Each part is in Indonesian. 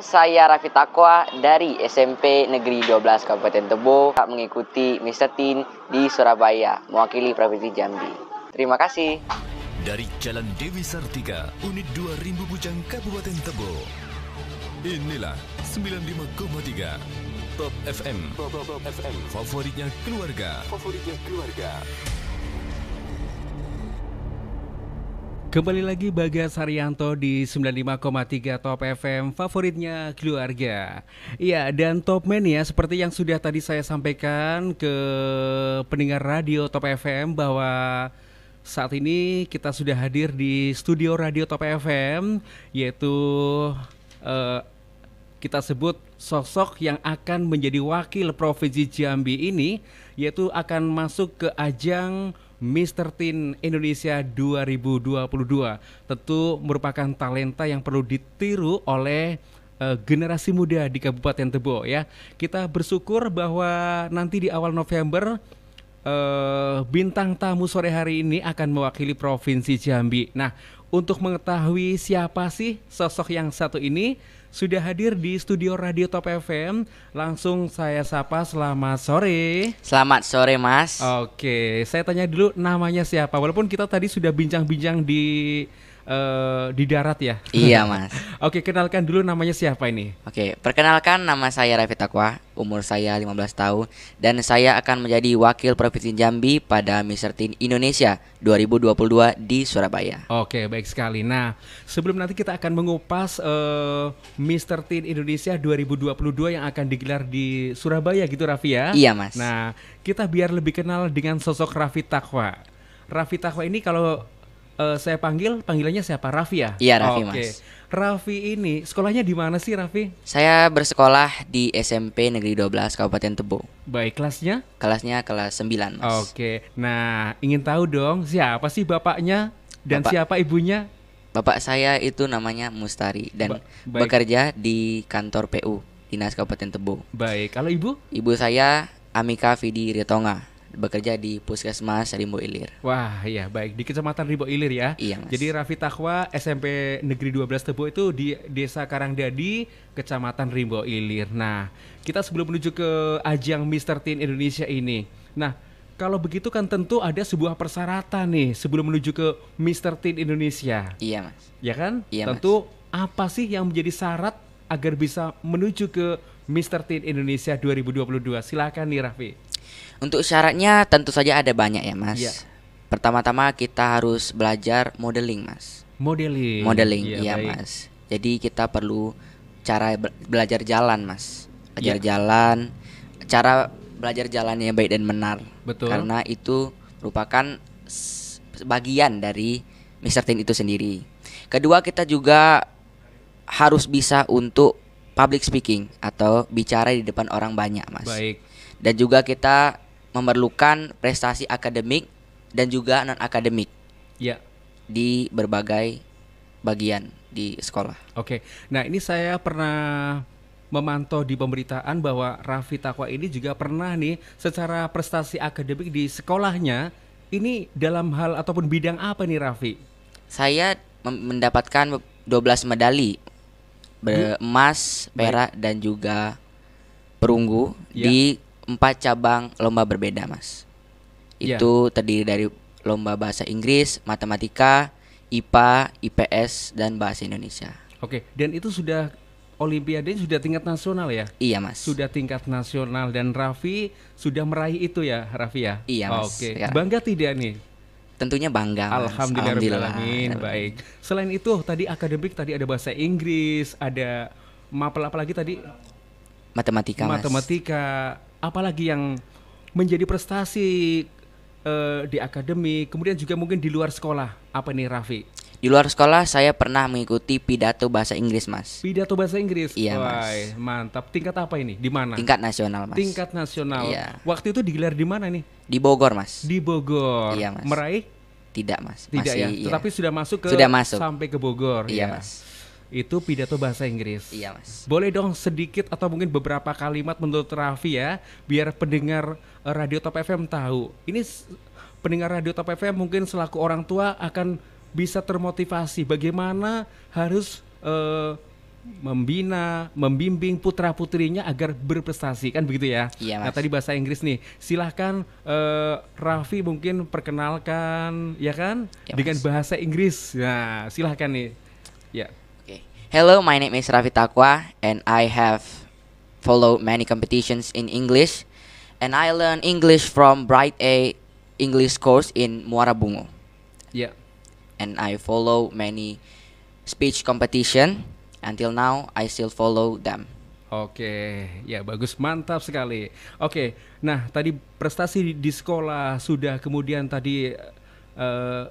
Saya Raffi Takwa dari SMP Negeri 12 Kabupaten Tebo mengikuti Mistetin di Surabaya mewakili Provinsi Jambi. Terima kasih. Dari Jalan Dewi Sartika, Unit 2 Rimbu Bujang Kabupaten Tebo. Inilah 95,3 Top FM. Top, top, top FM. Favoritnya keluarga. Favoritnya keluarga. Kembali lagi Bagas Haryanto di 95,3 Top FM favoritnya keluarga. Iya, dan Top man ya seperti yang sudah tadi saya sampaikan ke pendengar radio Top FM bahwa saat ini kita sudah hadir di studio radio Top FM yaitu eh, kita sebut sosok yang akan menjadi wakil Provinsi Jambi ini yaitu akan masuk ke ajang Mr. Teen Indonesia 2022 tentu merupakan talenta yang perlu ditiru oleh uh, generasi muda di Kabupaten Tebo ya. Kita bersyukur bahwa nanti di awal November uh, bintang tamu sore hari ini akan mewakili Provinsi Jambi. Nah, untuk mengetahui siapa sih sosok yang satu ini, sudah hadir di studio Radio Top FM. Langsung saya sapa selamat sore. Selamat sore Mas. Oke, saya tanya dulu namanya siapa. Walaupun kita tadi sudah bincang-bincang di Eh, di darat ya. Iya mas. Oke kenalkan dulu namanya siapa ini? Oke perkenalkan nama saya Raffi Takwa, umur saya 15 tahun dan saya akan menjadi wakil provinsi Jambi pada Mister Teen Indonesia 2022 di Surabaya. Oke baik sekali. Nah sebelum nanti kita akan mengupas uh, eh, Mr. Teen Indonesia 2022 yang akan digelar di Surabaya gitu Raffi ya? Iya mas. Nah kita biar lebih kenal dengan sosok Raffi Takwa. Raffi Takwa ini kalau uh, saya panggil panggilannya siapa Raffi ya? Iya Raffi oh, okay. mas. Raffi ini sekolahnya di mana sih Raffi? Saya bersekolah di SMP Negeri 12 Kabupaten Tebo. Baik kelasnya? Kelasnya kelas 9 mas. Oke. Okay. Nah ingin tahu dong siapa sih bapaknya dan Bapak, siapa ibunya? Bapak saya itu namanya Mustari dan ba baik. bekerja di kantor PU Dinas Kabupaten Tebo. Baik. Kalau ibu? Ibu saya Amika Vidi Ritonga bekerja di Puskesmas Rimbo Ilir. Wah, iya baik di Kecamatan Rimbo Ilir ya. Iya, Mas. Jadi Rafi Takwa SMP Negeri 12 Tebo itu di Desa Karangdadi, Kecamatan Rimbo Ilir. Nah, kita sebelum menuju ke ajang Mister Teen Indonesia ini. Nah, kalau begitu kan tentu ada sebuah persyaratan nih sebelum menuju ke Mister Teen Indonesia. Iya, Mas. Ya kan? Iya, tentu apa sih yang menjadi syarat agar bisa menuju ke Mister Teen Indonesia 2022? Silakan nih Rafi. Untuk syaratnya tentu saja ada banyak ya, Mas. Ya. Pertama-tama kita harus belajar modeling, Mas. Modeling. Modeling, ya iya, iya Mas. Jadi kita perlu cara belajar jalan, Mas. Belajar ya. jalan, cara belajar jalannya baik dan benar. Betul. Karena itu merupakan bagian dari Mr. Tin itu sendiri. Kedua, kita juga harus bisa untuk public speaking atau bicara di depan orang banyak, Mas. Baik dan juga kita memerlukan prestasi akademik dan juga non akademik. Ya. Di berbagai bagian di sekolah. Oke. Nah, ini saya pernah memantau di pemberitaan bahwa Raffi Takwa ini juga pernah nih secara prestasi akademik di sekolahnya ini dalam hal ataupun bidang apa nih Raffi? Saya mendapatkan 12 medali emas, perak dan juga perunggu ya. di empat cabang lomba berbeda, Mas. Iya. Itu yeah. terdiri dari lomba bahasa Inggris, matematika, IPA, IPS, dan bahasa Indonesia. Oke, dan itu sudah Olimpiade sudah tingkat nasional ya? Iya mas. Sudah tingkat nasional dan Raffi sudah meraih itu ya Raffi ya? Iya mas. Oke. ya. Bangga tidak nih? Tentunya bangga. Mas. Alhamdulillah. Alhamdulillah. Baik. Selain itu tadi akademik tadi ada bahasa Inggris, ada mapel apa lagi tadi? Matematika. Matematika. Mas apalagi yang menjadi prestasi uh, di akademi, kemudian juga mungkin di luar sekolah. Apa nih Raffi? Di luar sekolah saya pernah mengikuti pidato bahasa Inggris, Mas. Pidato bahasa Inggris. Iya, Wai, Mantap. Tingkat apa ini? Di mana? Tingkat nasional, Mas. Tingkat nasional. Iya. Waktu itu digelar di mana nih? Di Bogor, Mas. Di Bogor. Iya, Mas. Meraih? Tidak, Mas. Tidak ya? Masih, ya. Iya. Tetapi sudah masuk ke sudah masuk. sampai ke Bogor. Iya, ya. Mas itu pidato bahasa Inggris. Iya mas. Boleh dong sedikit atau mungkin beberapa kalimat menurut Raffi ya, biar pendengar eh, radio Top FM tahu. Ini pendengar radio Top FM mungkin selaku orang tua akan bisa termotivasi bagaimana harus uh, membina, membimbing putra putrinya agar berprestasi kan begitu ya? Iya nah, mas. Nah tadi bahasa Inggris nih, silahkan uh, Raffi mungkin perkenalkan ya kan iya, dengan bahasa Inggris. Nah silahkan nih. Ya. Hello, my name is Raffi Takwa and I have followed many competitions in English and I learned English from Bright A English course in Muara Bungo. Yeah. And I follow many speech competition until now I still follow them. Oke, okay. ya bagus, mantap sekali. Oke, okay. nah tadi prestasi di sekolah sudah kemudian tadi eh,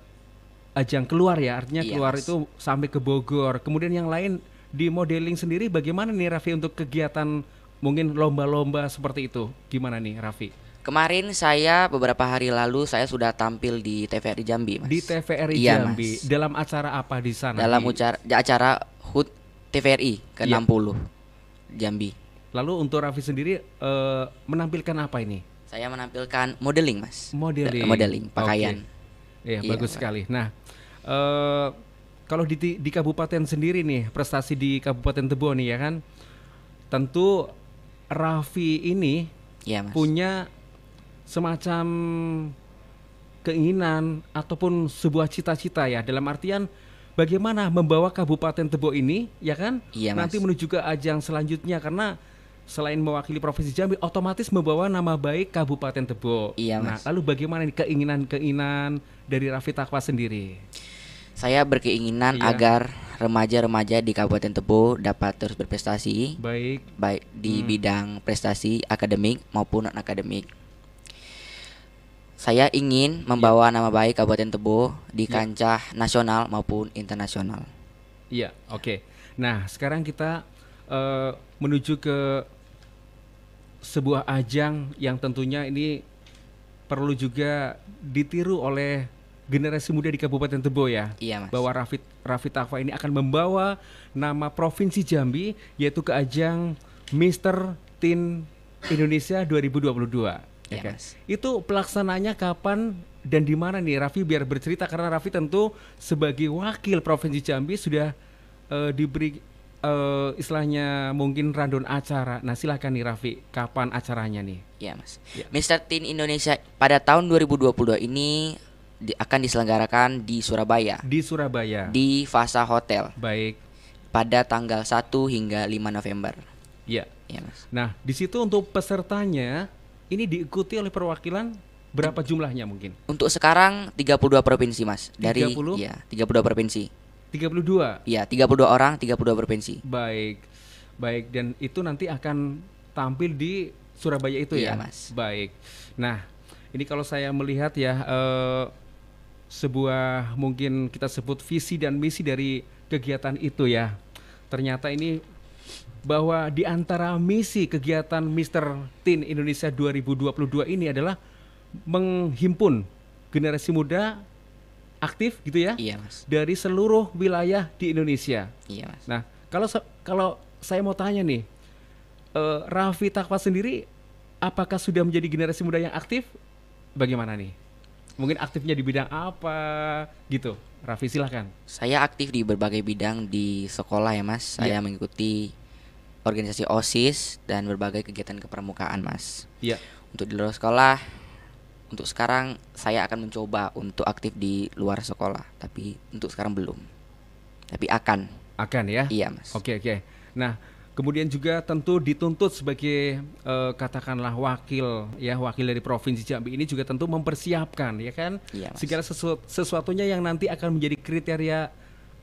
ajang keluar ya artinya keluar itu sampai ke Bogor kemudian yang lain di modeling sendiri bagaimana nih Raffi untuk kegiatan mungkin lomba-lomba seperti itu gimana nih Raffi Kemarin saya beberapa hari lalu saya sudah tampil di TVRI Jambi, Mas. Di TVRI iya, Jambi. Mas. Dalam acara apa di sana? Dalam di... acara acara HUT TVRI ke-60 iya. Jambi. Lalu untuk Raffi sendiri uh, menampilkan apa ini? Saya menampilkan modeling, Mas. Modeling. D modeling pakaian. Okay. Iya, iya, bagus mas. sekali. Nah, Eh, kalau di, di kabupaten sendiri nih prestasi di Kabupaten Tebo nih ya kan tentu Raffi ini ya, mas. punya semacam keinginan ataupun sebuah cita-cita ya dalam artian bagaimana membawa Kabupaten Tebo ini ya kan ya, nanti menuju ke ajang selanjutnya karena selain mewakili provinsi Jambi otomatis membawa nama baik Kabupaten Tebo. Iya, nah, Mas. Nah, lalu bagaimana keinginan-keinginan dari Rafi Takwa sendiri? Saya berkeinginan iya. agar remaja-remaja di Kabupaten Tebo dapat terus berprestasi baik baik di hmm. bidang prestasi akademik maupun non akademik. Saya ingin iya. membawa iya. nama baik Kabupaten Tebo di iya. kancah nasional maupun internasional. Iya, oke. Okay. Nah, sekarang kita uh, menuju ke sebuah ajang yang tentunya ini perlu juga ditiru oleh generasi muda di Kabupaten Tebo ya. Iya, Mas. Bahwa Rafit Rafit ini akan membawa nama Provinsi Jambi yaitu ke ajang Mister Teen Indonesia 2022. Iya, okay. Mas. Itu pelaksananya kapan dan di mana nih Rafi biar bercerita karena Rafi tentu sebagai wakil Provinsi Jambi sudah uh, diberi uh, istilahnya mungkin random acara. Nah, silakan nih Rafi kapan acaranya nih? Ya, Mas. Ya. Mr. Teen Indonesia pada tahun 2022 ini di, akan diselenggarakan di Surabaya. Di Surabaya. Di Fasa Hotel. Baik. Pada tanggal 1 hingga 5 November. Ya. Ya, Mas. Nah, di situ untuk pesertanya ini diikuti oleh perwakilan berapa jumlahnya mungkin? Untuk sekarang 32 provinsi, Mas. Dari 30? ya, 32 provinsi 32. Iya, 32 orang, 32 provinsi. Baik. Baik, dan itu nanti akan tampil di Surabaya itu iya, ya. Mas. Baik. Nah, ini kalau saya melihat ya eh, sebuah mungkin kita sebut visi dan misi dari kegiatan itu ya. Ternyata ini bahwa di antara misi kegiatan Mister Teen Indonesia 2022 ini adalah menghimpun generasi muda aktif gitu ya? Iya, Mas. Dari seluruh wilayah di Indonesia. Iya, Mas. Nah, kalau kalau saya mau tanya nih, uh, Raffi Takwa sendiri apakah sudah menjadi generasi muda yang aktif? Bagaimana nih? Mungkin aktifnya di bidang apa gitu? Raffi silahkan. Saya aktif di berbagai bidang di sekolah ya mas. Saya yeah. mengikuti organisasi OSIS dan berbagai kegiatan kepermukaan mas. Iya. Yeah. Untuk di luar sekolah untuk sekarang saya akan mencoba untuk aktif di luar sekolah, tapi untuk sekarang belum. Tapi akan. Akan ya? Iya, Mas. Oke, okay, oke. Okay. Nah, kemudian juga tentu dituntut sebagai uh, katakanlah wakil ya, wakil dari Provinsi Jambi ini juga tentu mempersiapkan ya kan iya, mas. segala sesu sesuatunya yang nanti akan menjadi kriteria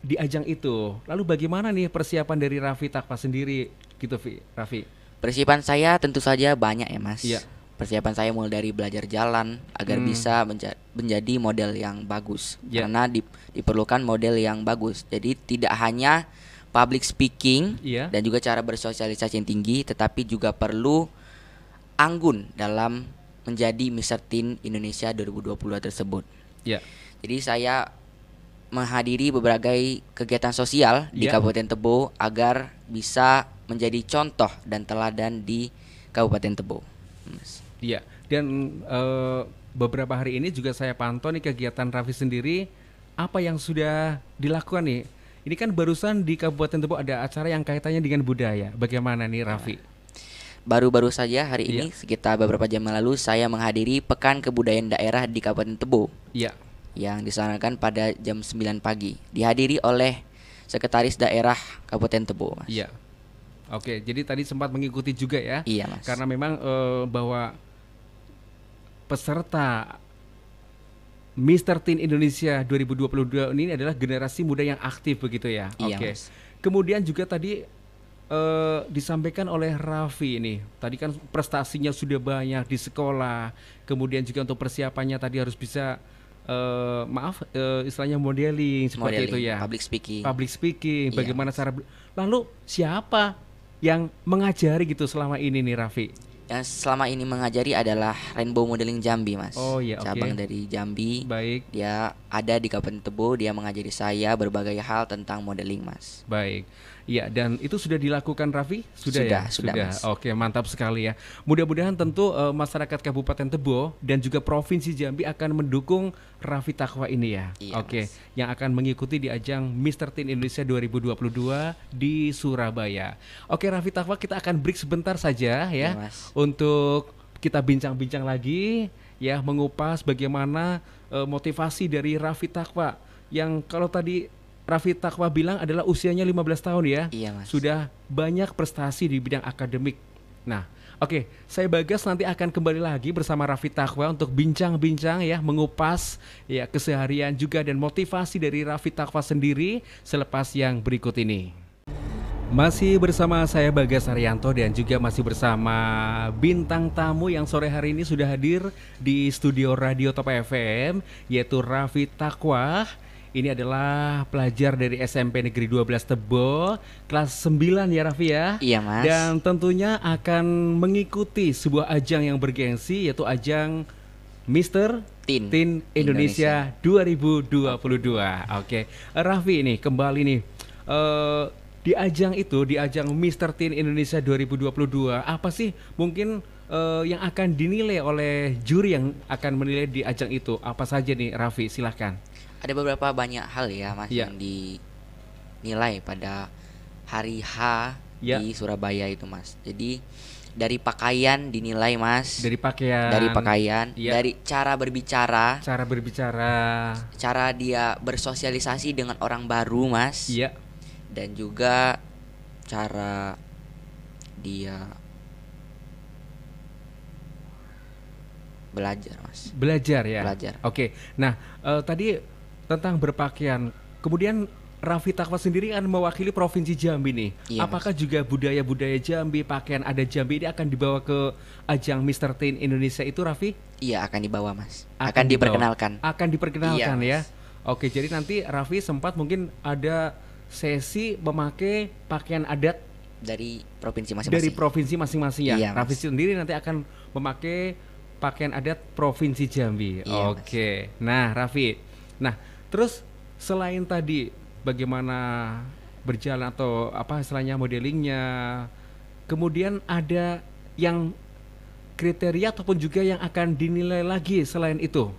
di ajang itu. Lalu bagaimana nih persiapan dari Raffi Takpa sendiri gitu Vi, Raffi? Persiapan saya tentu saja banyak ya mas. Iya persiapan saya mulai dari belajar jalan agar hmm. bisa menja menjadi model yang bagus yeah. karena di diperlukan model yang bagus jadi tidak hanya public speaking yeah. dan juga cara bersosialisasi yang tinggi tetapi juga perlu anggun dalam menjadi Mr. Teen Indonesia 2020 tersebut yeah. jadi saya menghadiri berbagai kegiatan sosial yeah. di ya. Kabupaten Tebo agar bisa menjadi contoh dan teladan di Kabupaten Tebo. Yes. Iya. Dan uh, beberapa hari ini juga saya pantau nih kegiatan Rafi sendiri apa yang sudah dilakukan nih. Ini kan barusan di Kabupaten Tebo ada acara yang kaitannya dengan budaya. Bagaimana nih Raffi? Baru-baru saja hari ini ya. sekitar beberapa jam lalu saya menghadiri Pekan Kebudayaan Daerah di Kabupaten Tebo. Iya. Yang diselenggarakan pada jam 9 pagi. Dihadiri oleh Sekretaris Daerah Kabupaten Tebo. Iya. Oke, jadi tadi sempat mengikuti juga ya. Iya, Mas. Karena memang e, bahwa peserta Mister Teen Indonesia 2022 ini adalah generasi muda yang aktif begitu ya. Iya, Oke. Kemudian juga tadi uh, disampaikan oleh Raffi ini. Tadi kan prestasinya sudah banyak di sekolah. Kemudian juga untuk persiapannya tadi harus bisa uh, maaf uh, istilahnya modeling seperti modeling, itu ya. Public speaking. Public speaking. Iya. Bagaimana iya. cara Lalu siapa yang mengajari gitu selama ini nih Rafi yang selama ini mengajari adalah Rainbow Modeling Jambi, Mas. Oh iya, Cabang okay. dari Jambi. Baik. Dia ada di Kabupaten Tebo, dia mengajari saya berbagai hal tentang modeling, Mas. Baik. Ya, dan itu sudah dilakukan Raffi? Sudah, ya? sudah ya? Sudah, sudah. Mas. Oke, mantap sekali ya. Mudah-mudahan tentu uh, masyarakat Kabupaten Tebo dan juga Provinsi Jambi akan mendukung Raffi Takwa ini ya. Iya, Oke, mas. yang akan mengikuti di ajang Mister Teen Indonesia 2022 di Surabaya. Oke, Raffi Takwa kita akan break sebentar saja ya iya, untuk kita bincang-bincang lagi ya mengupas bagaimana uh, motivasi dari Raffi Takwa yang kalau tadi Raffi Takwa bilang adalah usianya 15 tahun ya. Iya, Mas. Sudah banyak prestasi di bidang akademik. Nah, oke, okay, saya Bagas nanti akan kembali lagi bersama Raffi Takwa untuk bincang-bincang ya, mengupas ya keseharian juga dan motivasi dari Raffi Takwa sendiri selepas yang berikut ini. Masih bersama saya Bagas Arianto dan juga masih bersama bintang tamu yang sore hari ini sudah hadir di studio Radio Top FM yaitu Raffi Takwa. Ini adalah pelajar dari SMP Negeri 12 Tebo kelas 9 ya Raffi ya. Iya Mas. Dan tentunya akan mengikuti sebuah ajang yang bergengsi yaitu ajang Mister Tin, ribu Indonesia, Indonesia 2022. Oke, okay. Raffi ini kembali nih uh, di ajang itu di ajang Mister Teen Indonesia 2022 apa sih mungkin uh, yang akan dinilai oleh juri yang akan menilai di ajang itu apa saja nih Raffi silahkan ada beberapa banyak hal ya mas yeah. yang dinilai pada hari H yeah. di Surabaya itu mas. Jadi dari pakaian dinilai mas. Dari pakaian. Dari pakaian. Yeah. Dari cara berbicara. Cara berbicara. Cara dia bersosialisasi dengan orang baru mas. Iya. Yeah. Dan juga cara dia belajar mas belajar ya belajar oke okay. nah uh, tadi tentang berpakaian. Kemudian Raffi Takwa sendiri kan mewakili provinsi Jambi nih. Iya, Apakah juga budaya-budaya Jambi, pakaian ada Jambi ini akan dibawa ke ajang Mr. Teen Indonesia itu Raffi? Iya akan dibawa mas. Akan, akan dibawa. diperkenalkan. Akan diperkenalkan iya, ya. Oke jadi nanti Raffi sempat mungkin ada sesi memakai pakaian adat dari provinsi masing-masing. Dari provinsi masing-masing ya. Iya, Raffi sendiri nanti akan memakai pakaian adat provinsi Jambi. Iya, Oke. Mas. Nah Raffi, nah Terus selain tadi bagaimana berjalan atau apa istilahnya modelingnya, kemudian ada yang kriteria ataupun juga yang akan dinilai lagi selain itu.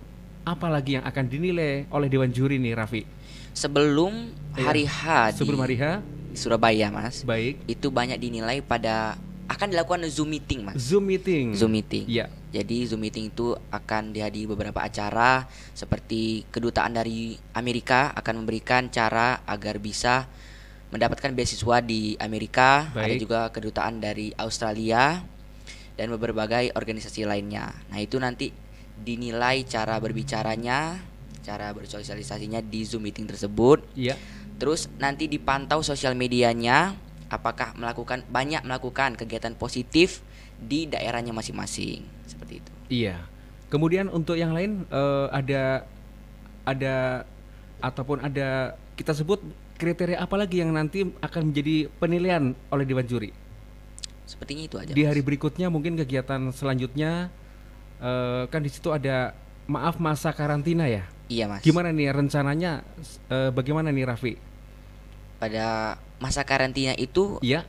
apa lagi yang akan dinilai oleh dewan juri nih Raffi? Sebelum iya. hari H sebelum hari H Surabaya, Mas. Baik. Itu banyak dinilai pada akan dilakukan Zoom meeting, Mas. Zoom meeting. Zoom meeting. Iya. Jadi Zoom meeting itu akan dihadiri beberapa acara seperti kedutaan dari Amerika akan memberikan cara agar bisa mendapatkan beasiswa di Amerika, Baik. ada juga kedutaan dari Australia dan berbagai organisasi lainnya. Nah, itu nanti dinilai cara berbicaranya, cara bersosialisasinya di Zoom meeting tersebut. Iya. Terus nanti dipantau sosial medianya apakah melakukan banyak melakukan kegiatan positif di daerahnya masing-masing seperti itu. Iya. Kemudian untuk yang lain uh, ada ada ataupun ada kita sebut kriteria apa lagi yang nanti akan menjadi penilaian oleh dewan juri? Sepertinya itu aja. Di hari berikutnya mungkin kegiatan selanjutnya uh, kan di situ ada maaf masa karantina ya. Iya mas. Gimana nih rencananya? Uh, bagaimana nih Rafi? Pada masa karantina itu? Iya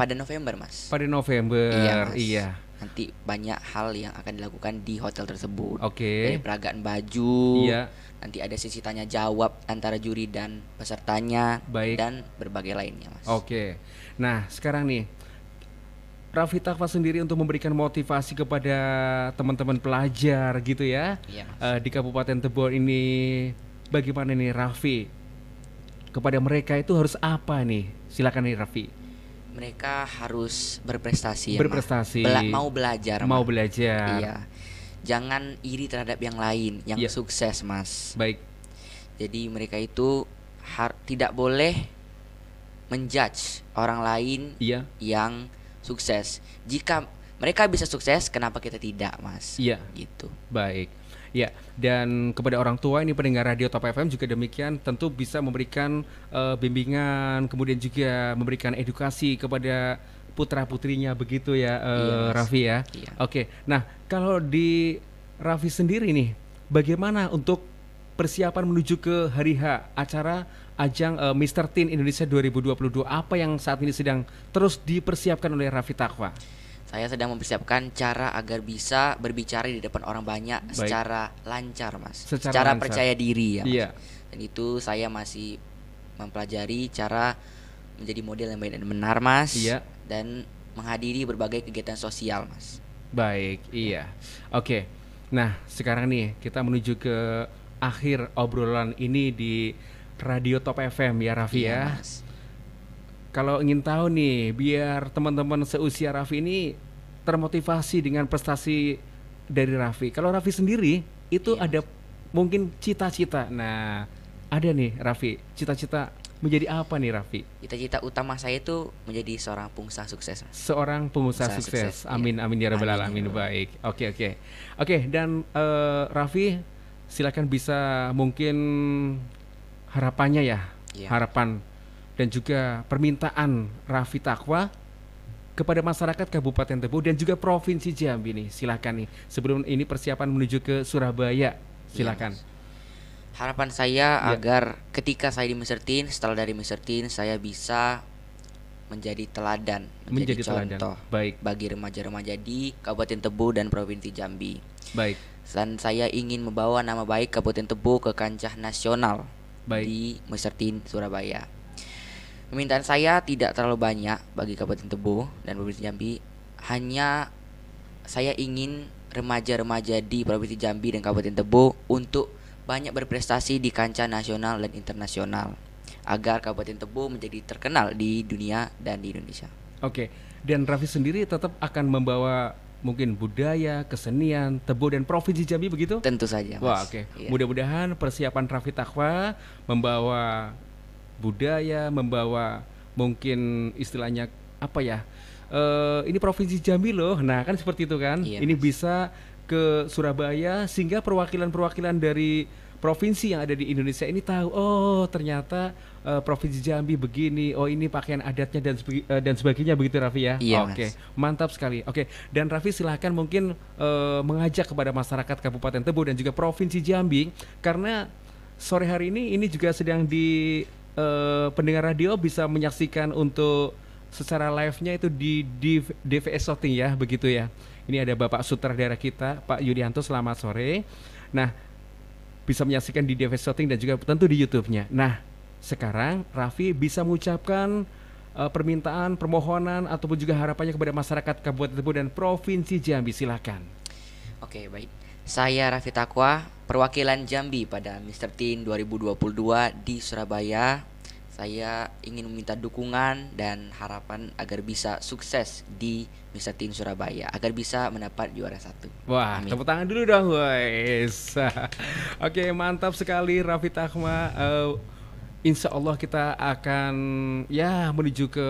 pada November mas pada November iya, iya nanti banyak hal yang akan dilakukan di hotel tersebut oke okay. peragaan baju iya. nanti ada sisi tanya jawab antara juri dan pesertanya Baik. dan berbagai lainnya mas oke okay. nah sekarang nih Raffi Takwa sendiri untuk memberikan motivasi kepada teman-teman pelajar gitu ya iya, mas. Eh, di Kabupaten Tebo ini bagaimana nih Raffi kepada mereka itu harus apa nih silakan nih Raffi mereka harus berprestasi ya, berprestasi ya, Bela mau belajar mau ma. belajar iya jangan iri terhadap yang lain yang yeah. sukses mas baik jadi mereka itu har tidak boleh menjudge orang lain iya. yang sukses jika mereka bisa sukses kenapa kita tidak mas iya gitu baik Ya, dan kepada orang tua ini pendengar radio Top FM juga demikian tentu bisa memberikan uh, bimbingan kemudian juga memberikan edukasi kepada putra putrinya begitu ya uh, yes. Raffi ya. Yeah. Oke. Nah, kalau di Raffi sendiri nih bagaimana untuk persiapan menuju ke hari H acara ajang uh, Mister Teen Indonesia 2022 apa yang saat ini sedang terus dipersiapkan oleh Raffi Takwa? Saya sedang mempersiapkan cara agar bisa berbicara di depan orang banyak Baik. secara lancar, Mas. Secara, secara lancar. percaya diri ya, Mas. Iya. Dan itu saya masih mempelajari cara menjadi model yang baik dan benar, Mas. Iya. Dan menghadiri berbagai kegiatan sosial, Mas. Baik, iya. Oke. Nah, sekarang nih kita menuju ke akhir obrolan ini di Radio Top FM ya, Raffi iya, ya. Mas kalau ingin tahu nih biar teman-teman seusia Raffi ini termotivasi dengan prestasi dari Raffi. Kalau Raffi sendiri itu iya. ada mungkin cita-cita. Nah, ada nih Raffi, cita-cita menjadi apa nih Raffi? Cita-cita utama saya itu menjadi seorang pengusaha sukses. Seorang pengusaha, sukses. sukses. Amin iya. amin ya, ya rabbal alamin. Baik. Oke oke. Oke, dan uh, Raffi silakan bisa mungkin harapannya ya. Iya. Harapan dan juga permintaan Raffi Takwa kepada masyarakat Kabupaten Tebo dan juga Provinsi Jambi nih. Silakan nih. Sebelum ini persiapan menuju ke Surabaya. Silakan. Yes. Iya, Harapan saya yeah. agar ketika saya di Mr. Teen, setelah dari Mr. Teen saya bisa menjadi teladan, menjadi, menjadi contoh teladan. baik bagi remaja-remaja di Kabupaten Tebo dan Provinsi Jambi. Baik. Dan saya ingin membawa nama baik Kabupaten Tebo ke kancah nasional baik. di Mr. Teen Surabaya. Permintaan saya tidak terlalu banyak bagi Kabupaten Tebo dan Provinsi Jambi. Hanya saya ingin remaja-remaja di Provinsi Jambi dan Kabupaten Tebo untuk banyak berprestasi di kancah nasional dan internasional agar Kabupaten Tebo menjadi terkenal di dunia dan di Indonesia. Oke, dan Rafi sendiri tetap akan membawa mungkin budaya, kesenian, Tebo dan Provinsi Jambi begitu? Tentu saja. Mas. Wah, oke. Okay. Iya. Mudah-mudahan persiapan Rafi Takwa membawa budaya, membawa mungkin istilahnya apa ya? Uh, ini provinsi Jambi loh. Nah, kan seperti itu kan. Iya, ini mas. bisa ke Surabaya sehingga perwakilan-perwakilan dari provinsi yang ada di Indonesia ini tahu oh ternyata uh, provinsi Jambi begini oh ini pakaian adatnya dan uh, dan sebagainya begitu Raffi ya iya, oke okay. mantap sekali oke okay. dan Raffi silahkan mungkin uh, mengajak kepada masyarakat Kabupaten Tebo dan juga provinsi Jambi karena sore hari ini ini juga sedang di uh, pendengar radio bisa menyaksikan untuk secara live-nya itu di, DVS Shooting ya, begitu ya. Ini ada Bapak Sutradara kita, Pak Yudianto, selamat sore. Nah, bisa menyaksikan di DVS Shooting dan juga tentu di YouTube-nya. Nah, sekarang Raffi bisa mengucapkan uh, permintaan, permohonan ataupun juga harapannya kepada masyarakat Kabupaten Tebu dan Provinsi Jambi. Silakan. Oke, baik. Saya Raffi Takwa, perwakilan Jambi pada Mr. Teen 2022 di Surabaya. Saya ingin meminta dukungan dan harapan agar bisa sukses di Mr. Teen Surabaya agar bisa mendapat juara satu. Wah, Amin. tepuk tangan dulu dong, guys. Oke, mantap sekali Raffi Takwa. Uh, Insya Allah kita akan ya menuju ke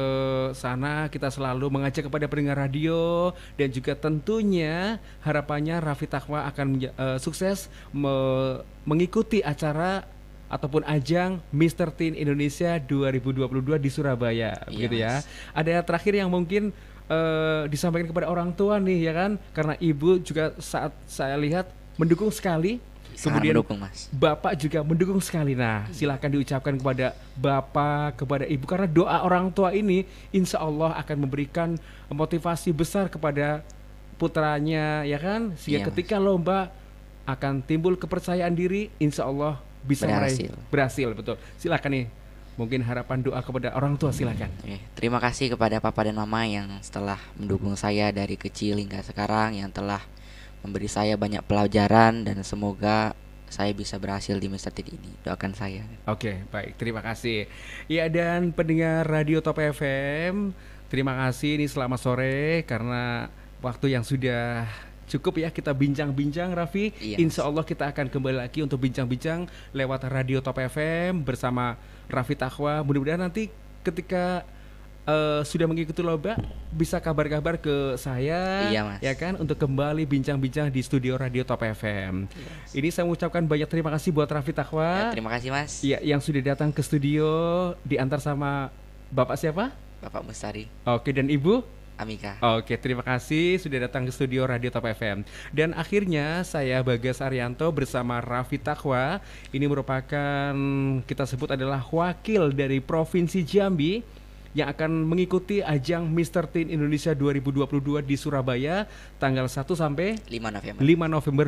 sana kita selalu mengajak kepada pendengar radio dan juga tentunya harapannya Raffi Takwa akan uh, sukses me mengikuti acara ataupun ajang Mister Teen Indonesia 2022 di Surabaya yes. begitu ya. Ada yang terakhir yang mungkin uh, disampaikan kepada orang tua nih ya kan karena ibu juga saat saya lihat mendukung sekali Nah, Kemudian mendukung, Mas. Bapak juga mendukung sekali. Nah, silahkan diucapkan kepada Bapak, kepada Ibu karena doa orang tua ini insya Allah akan memberikan motivasi besar kepada putranya, ya kan? Sehingga iya, ketika mas. lomba akan timbul kepercayaan diri, insya Allah bisa berhasil. meraih berhasil, betul. Silakan nih mungkin harapan doa kepada orang tua silakan. Terima kasih kepada papa dan mama yang setelah mendukung saya dari kecil hingga sekarang yang telah memberi saya banyak pelajaran dan semoga saya bisa berhasil di Mister Tid ini. Doakan saya. Oke, baik. Terima kasih. Ya, dan pendengar Radio Top FM, terima kasih ini selamat sore karena waktu yang sudah cukup ya kita bincang-bincang Raffi. Yes. Iya, Insya Allah kita akan kembali lagi untuk bincang-bincang lewat Radio Top FM bersama Raffi Takwa. Mudah-mudahan nanti ketika uh, sudah mengikuti lomba bisa kabar-kabar ke saya iya, mas. ya kan untuk kembali bincang-bincang di studio radio Top FM. Yes. Ini saya mengucapkan banyak terima kasih buat Rafi Takwa. Ya, terima kasih Mas. Ya, yang sudah datang ke studio diantar sama Bapak siapa? Bapak Mustari. Oke dan Ibu? Amika. Oke, terima kasih sudah datang ke studio Radio Top FM. Dan akhirnya saya Bagas Arianto bersama Raffi Takwa. Ini merupakan kita sebut adalah wakil dari Provinsi Jambi yang akan mengikuti ajang Mister Teen Indonesia 2022 di Surabaya tanggal 1 sampai 5 November. 5 November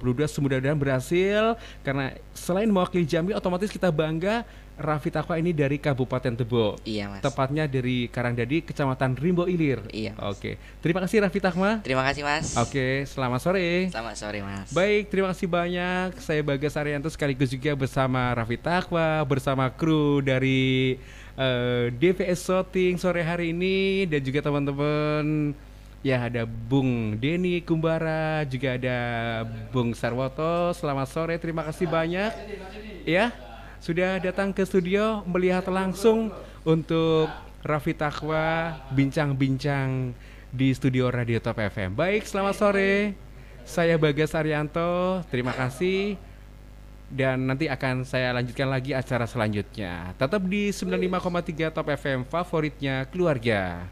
2022 semudah-mudahan berhasil karena selain mewakili Jambi otomatis kita bangga Raffi Takwa ini dari Kabupaten Tebo. Iya, Mas. Tepatnya dari Karangdadi, Kecamatan Rimbo Ilir. Iya. Mas. Oke. Terima kasih Raffi Takwa. Terima kasih, Mas. Oke, selamat sore. Selamat sore, Mas. Baik, terima kasih banyak. Saya Bagas Arianto sekaligus juga bersama Raffi Takwa, bersama kru dari uh, eh, DVS Shooting sore hari ini dan juga teman-teman Ya ada Bung Denny Kumbara, juga ada Bung Sarwoto. Selamat sore, terima kasih banyak. Ya sudah datang ke studio melihat langsung untuk Raffi Takwa bincang-bincang di studio Radio Top FM. Baik, selamat sore. Saya Bagas Arianto, terima kasih. Dan nanti akan saya lanjutkan lagi acara selanjutnya. Tetap di 95,3 Top FM favoritnya keluarga.